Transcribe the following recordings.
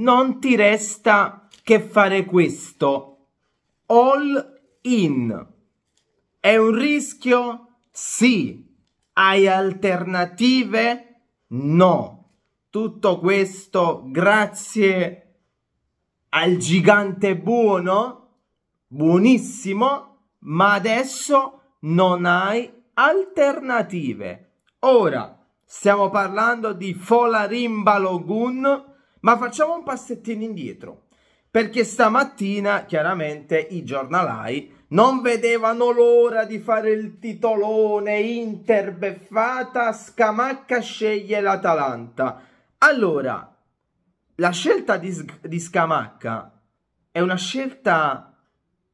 non ti resta che fare questo. All in. È un rischio? Sì. Hai alternative? No. Tutto questo grazie al gigante buono, buonissimo, ma adesso non hai alternative. Ora stiamo parlando di Folarimbalogun. Logun ma facciamo un passettino indietro, perché stamattina chiaramente i giornalai non vedevano l'ora di fare il titolone Inter beffata, Scamacca sceglie l'Atalanta. Allora, la scelta di, di Scamacca è una scelta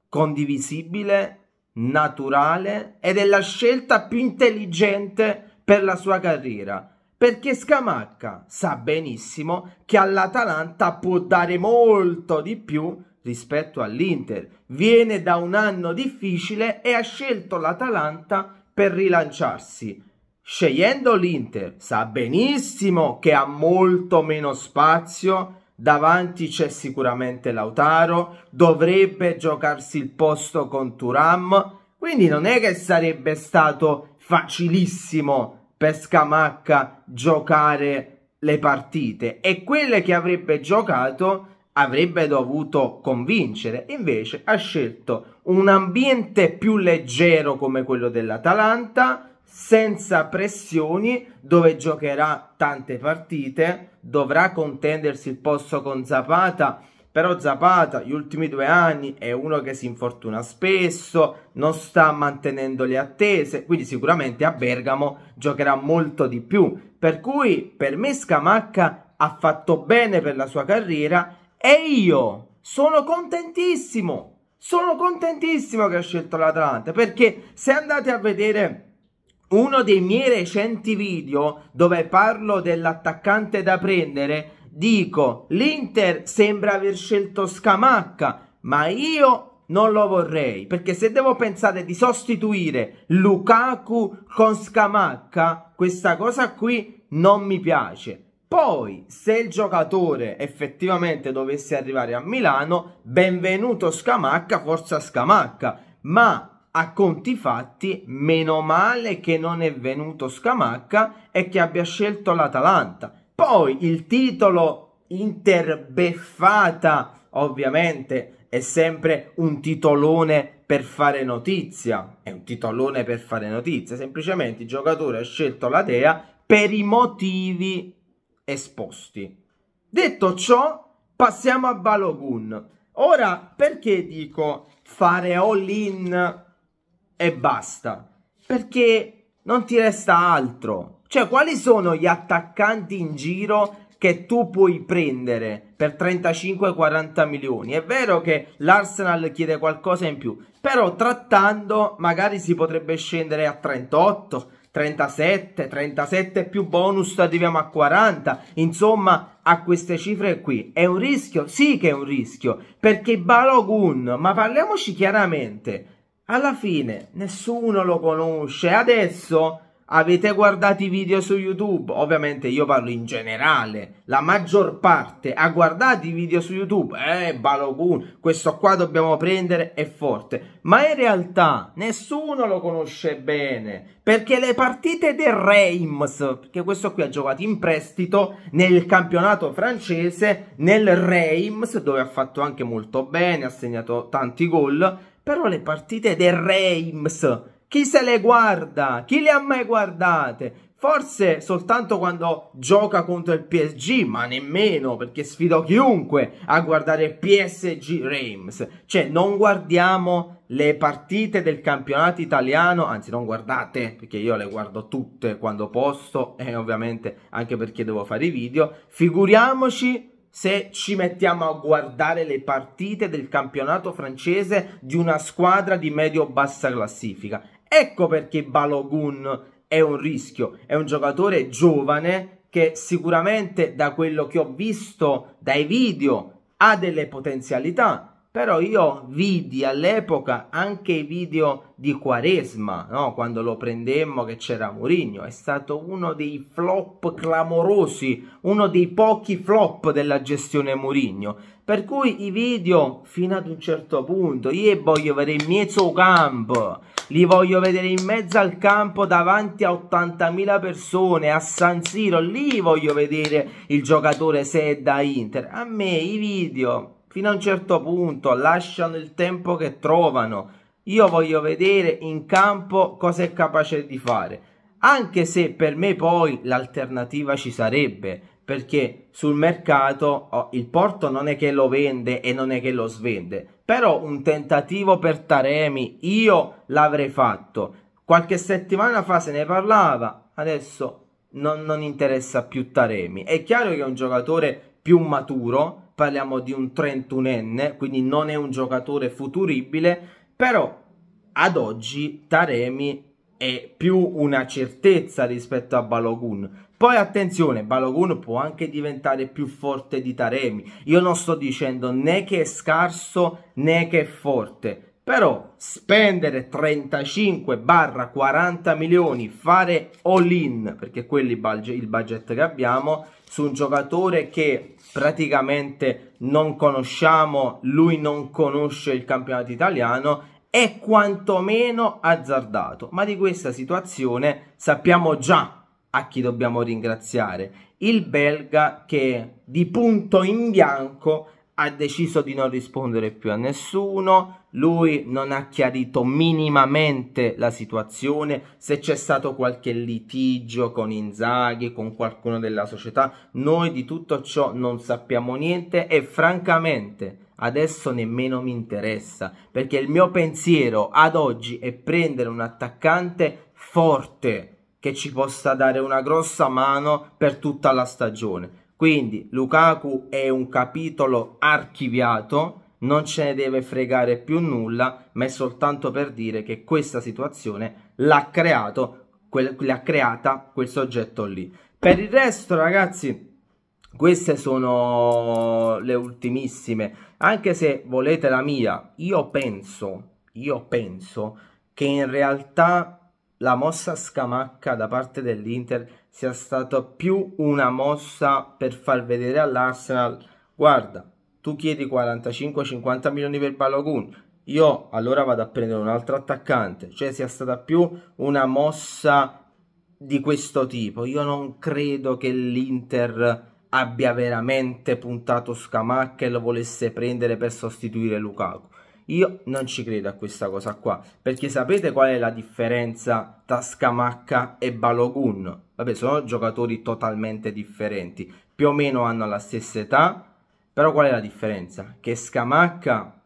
condivisibile, naturale ed è la scelta più intelligente per la sua carriera perché Scamacca sa benissimo che all'Atalanta può dare molto di più rispetto all'Inter. Viene da un anno difficile e ha scelto l'Atalanta per rilanciarsi. Scegliendo l'Inter sa benissimo che ha molto meno spazio, davanti c'è sicuramente Lautaro, dovrebbe giocarsi il posto con Turam, quindi non è che sarebbe stato facilissimo per Scamacca giocare le partite e quelle che avrebbe giocato avrebbe dovuto convincere, invece ha scelto un ambiente più leggero come quello dell'Atalanta, senza pressioni, dove giocherà tante partite, dovrà contendersi il posto con Zapata però Zapata gli ultimi due anni è uno che si infortuna spesso, non sta mantenendo le attese, quindi sicuramente a Bergamo giocherà molto di più. Per cui per me Scamacca ha fatto bene per la sua carriera e io sono contentissimo, sono contentissimo che ha scelto l'Atalanta, perché se andate a vedere uno dei miei recenti video dove parlo dell'attaccante da prendere, Dico, l'Inter sembra aver scelto Scamacca, ma io non lo vorrei, perché se devo pensare di sostituire Lukaku con Scamacca, questa cosa qui non mi piace. Poi, se il giocatore effettivamente dovesse arrivare a Milano, benvenuto Scamacca, forza Scamacca, ma a conti fatti, meno male che non è venuto Scamacca e che abbia scelto l'Atalanta poi il titolo interbeffata, ovviamente, è sempre un titolone per fare notizia, è un titolone per fare notizia, semplicemente il giocatore ha scelto la Dea per i motivi esposti. Detto ciò, passiamo a Balogun. Ora, perché dico fare all-in e basta? Perché non ti resta altro. Cioè, quali sono gli attaccanti in giro che tu puoi prendere per 35-40 milioni? È vero che l'Arsenal chiede qualcosa in più, però trattando magari si potrebbe scendere a 38, 37, 37 più bonus arriviamo a 40. Insomma, a queste cifre qui è un rischio? Sì che è un rischio, perché Balogun, ma parliamoci chiaramente, alla fine nessuno lo conosce. Adesso Avete guardato i video su YouTube? Ovviamente io parlo in generale. La maggior parte ha guardato i video su YouTube. Eh, Balogun, questo qua dobbiamo prendere, è forte. Ma in realtà nessuno lo conosce bene. Perché le partite del Reims, perché questo qui ha giocato in prestito nel campionato francese, nel Reims, dove ha fatto anche molto bene, ha segnato tanti gol. Però le partite del Reims chi se le guarda? Chi le ha mai guardate? Forse soltanto quando gioca contro il PSG, ma nemmeno perché sfido chiunque a guardare PSG Reims. Cioè, non guardiamo le partite del campionato italiano, anzi non guardate perché io le guardo tutte quando posso e eh, ovviamente anche perché devo fare i video. Figuriamoci se ci mettiamo a guardare le partite del campionato francese di una squadra di medio-bassa classifica. Ecco perché Balogun è un rischio, è un giocatore giovane che sicuramente da quello che ho visto dai video ha delle potenzialità, però io vidi all'epoca anche i video di Quaresma, no? quando lo prendemmo che c'era Mourinho, è stato uno dei flop clamorosi, uno dei pochi flop della gestione Mourinho, per cui i video fino ad un certo punto, io voglio vedere in mezzo campo, li voglio vedere in mezzo al campo davanti a 80.000 persone, a San Siro, lì voglio vedere il giocatore se è da Inter, a me i video fino a un certo punto, lasciano il tempo che trovano. Io voglio vedere in campo cosa è capace di fare. Anche se per me poi l'alternativa ci sarebbe, perché sul mercato oh, il Porto non è che lo vende e non è che lo svende, però un tentativo per Taremi io l'avrei fatto. Qualche settimana fa se ne parlava, adesso non, non, interessa più Taremi. È chiaro che è un giocatore più maturo, parliamo di un 31enne, quindi non è un giocatore futuribile, però ad oggi Taremi è più una certezza rispetto a Balogun. Poi attenzione, Balogun può anche diventare più forte di Taremi. Io non sto dicendo né che è scarso né che è forte, però spendere 35-40 milioni, fare all-in, perché quelli il budget che abbiamo, su un giocatore che praticamente non conosciamo, lui non conosce il campionato italiano, è quantomeno azzardato. Ma di questa situazione sappiamo già a chi dobbiamo ringraziare. Il belga che di punto in bianco ha deciso di non rispondere più a nessuno, lui non ha chiarito minimamente la situazione, se c'è stato qualche litigio con Inzaghi, con qualcuno della società, noi di tutto ciò non sappiamo niente e francamente adesso nemmeno mi interessa, perché il mio pensiero ad oggi è prendere un attaccante forte che ci possa dare una grossa mano per tutta la stagione. Quindi Lukaku è un capitolo archiviato non ce ne deve fregare più nulla, ma è soltanto per dire che questa situazione l'ha creato, quel, l'ha creata quel soggetto lì. Per il resto, ragazzi, queste sono le ultimissime. Anche se volete la mia, io penso, io penso che in realtà la mossa scamacca da parte dell'Inter sia stata più una mossa per far vedere all'Arsenal, guarda, tu chiedi 45-50 milioni per Balogun, io allora vado a prendere un altro attaccante, cioè sia stata più una mossa di questo tipo. Io non credo che l'Inter abbia veramente puntato Scamacca e lo volesse prendere per sostituire Lukaku. Io non ci credo a questa cosa qua, perché sapete qual è la differenza tra Scamacca e Balogun? Vabbè, sono giocatori totalmente differenti, più o meno hanno la stessa età, però qual è la differenza? Che Scamacca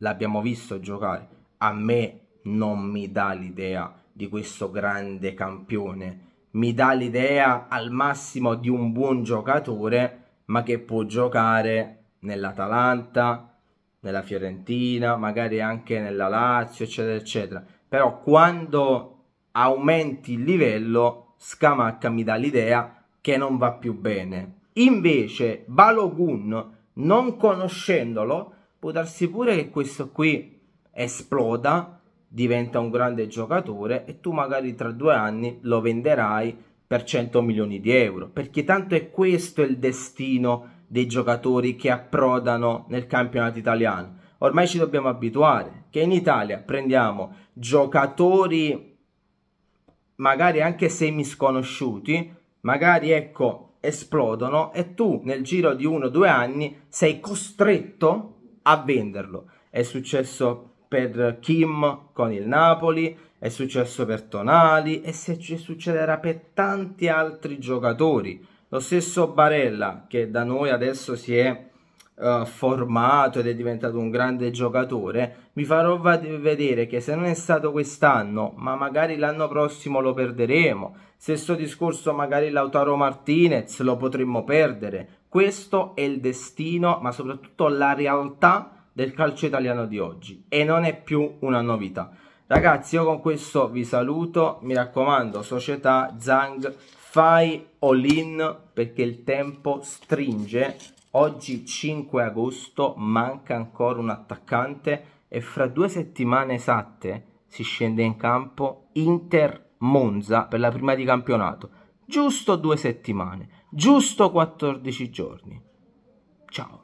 l'abbiamo visto giocare, a me non mi dà l'idea di questo grande campione, mi dà l'idea al massimo di un buon giocatore, ma che può giocare nell'Atalanta, nella Fiorentina, magari anche nella Lazio, eccetera, eccetera. Però quando aumenti il livello, Scamacca mi dà l'idea che non va più bene. Invece Balogun non conoscendolo può darsi pure che questo qui esploda, diventa un grande giocatore e tu magari tra due anni lo venderai per 100 milioni di euro, perché tanto è questo il destino dei giocatori che approdano nel campionato italiano. Ormai ci dobbiamo abituare che in Italia prendiamo giocatori magari anche semi sconosciuti, magari ecco esplodono e tu nel giro di uno o due anni sei costretto a venderlo. È successo per Kim con il Napoli, è successo per Tonali e se ci succederà per tanti altri giocatori. Lo stesso Barella che da noi adesso si è uh, formato ed è diventato un grande giocatore, vi farò vedere che se non è stato quest'anno, ma magari l'anno prossimo lo perderemo. Stesso discorso magari Lautaro Martinez lo potremmo perdere. Questo è il destino, ma soprattutto la realtà del calcio italiano di oggi e non è più una novità. Ragazzi, io con questo vi saluto. Mi raccomando, società Zang, fai all in perché il tempo stringe Oggi 5 agosto manca ancora un attaccante e fra due settimane esatte si scende in campo Inter Monza per la prima di campionato. Giusto due settimane, giusto 14 giorni. Ciao.